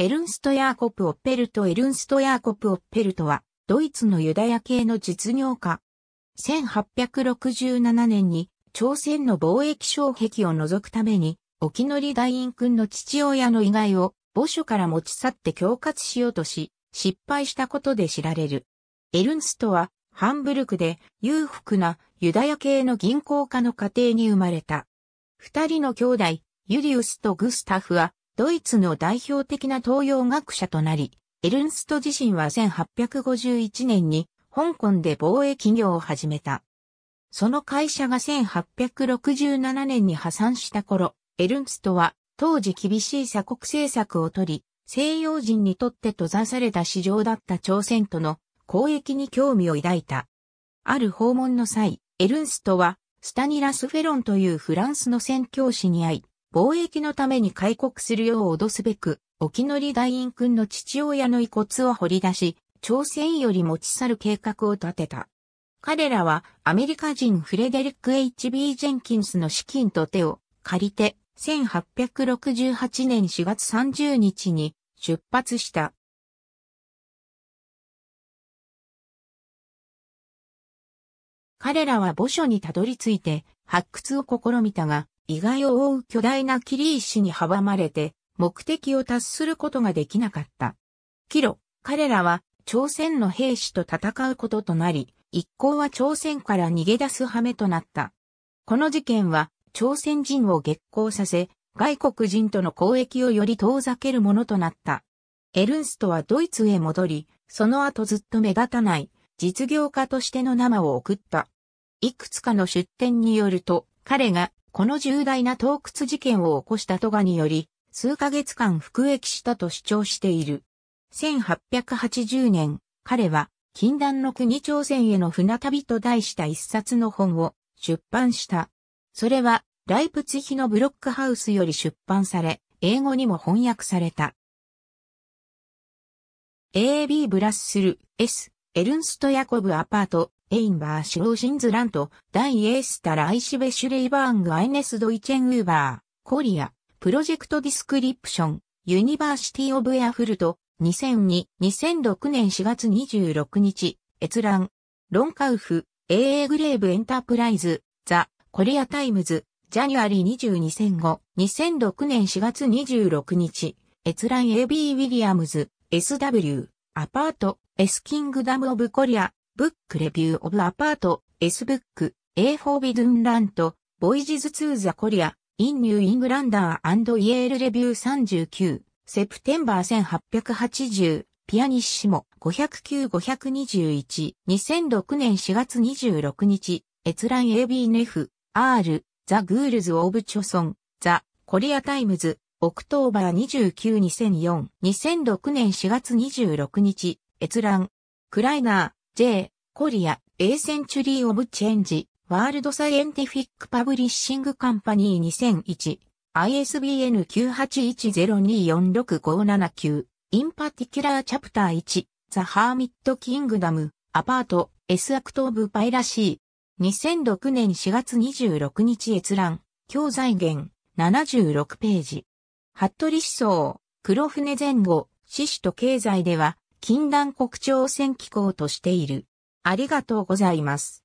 エルンスト・ヤーコプ・オッペルトエルンスト・ヤーコプ・オッペルトは、ドイツのユダヤ系の実業家。1867年に、朝鮮の貿易障壁を除くために、沖り大院君の父親の遺骸を墓所から持ち去って恐喝しようとし、失敗したことで知られる。エルンストは、ハンブルクで裕福なユダヤ系の銀行家の家庭に生まれた。二人の兄弟、ユリウスとグスタフは、ドイツの代表的な東洋学者となり、エルンスト自身は1851年に香港で貿易業を始めた。その会社が1867年に破産した頃、エルンストは当時厳しい鎖国政策をとり、西洋人にとって閉ざされた市場だった朝鮮との交易に興味を抱いた。ある訪問の際、エルンストはスタニラス・フェロンというフランスの宣教師に会い、貿易のために開国するよう脅すべく、沖り大院君の父親の遺骨を掘り出し、朝鮮より持ち去る計画を立てた。彼らはアメリカ人フレデリック H.B. ジェンキンスの資金と手を借りて、1868年4月30日に出発した。彼らは墓所にたどり着いて発掘を試みたが、意外を覆う巨大な霧石に阻まれて、目的を達することができなかった。帰路、彼らは朝鮮の兵士と戦うこととなり、一行は朝鮮から逃げ出す羽目となった。この事件は朝鮮人を激行させ、外国人との交易をより遠ざけるものとなった。エルンストはドイツへ戻り、その後ずっと目立たない実業家としての生を送った。いくつかの出典によると、彼がこの重大な盗掘事件を起こしたトガにより、数ヶ月間服役したと主張している。1880年、彼は、禁断の国朝鮮への船旅と題した一冊の本を出版した。それは、ライプツヒのブロックハウスより出版され、英語にも翻訳された。AB ブラッスル S エルンスト・ヤコブ・アパートエインバーシローシンズラント、ダイエースタライシベシュレイバーングアイネスドイチェンウーバー、コリア、プロジェクトディスクリプション、ユニバーシティオブエアフルト、2002、2006年4月26日、閲覧、ロンカウフ、AA グレーブエンタープライズ、ザ、コリアタイムズ、ジャニュアリー2205、2006年4月26日、閲覧 AB ウィリアムズ、SW、アパート、エスキングダムオブコリア、ブックレビューオブアパート、S ブック、A Forbidden Land, Voyages to the Korea, in New Englander and Yale Review 39、セプテンバー1880、ピアニッシモ509-521、2006年4月26日、閲覧 AB ネフ、R、ザ・グールズ・オブ・チョソン、ザ・コリア・タイムズ、オクトーバー29-2004、2006年4月26日、閲覧、クライナー、J. コリア、A Century of Change, World Scientific Publishing Company 2001, ISBN 9 8 1 0 2 4 6 5 7 9 In Particular Chapter 1, The Hermit Kingdom, Apart, S Act of Piracy 2006年4月26日閲覧、教材源、76ページ。服部思想、黒船前後、死死と経済では、禁断国朝鮮機構としている。ありがとうございます。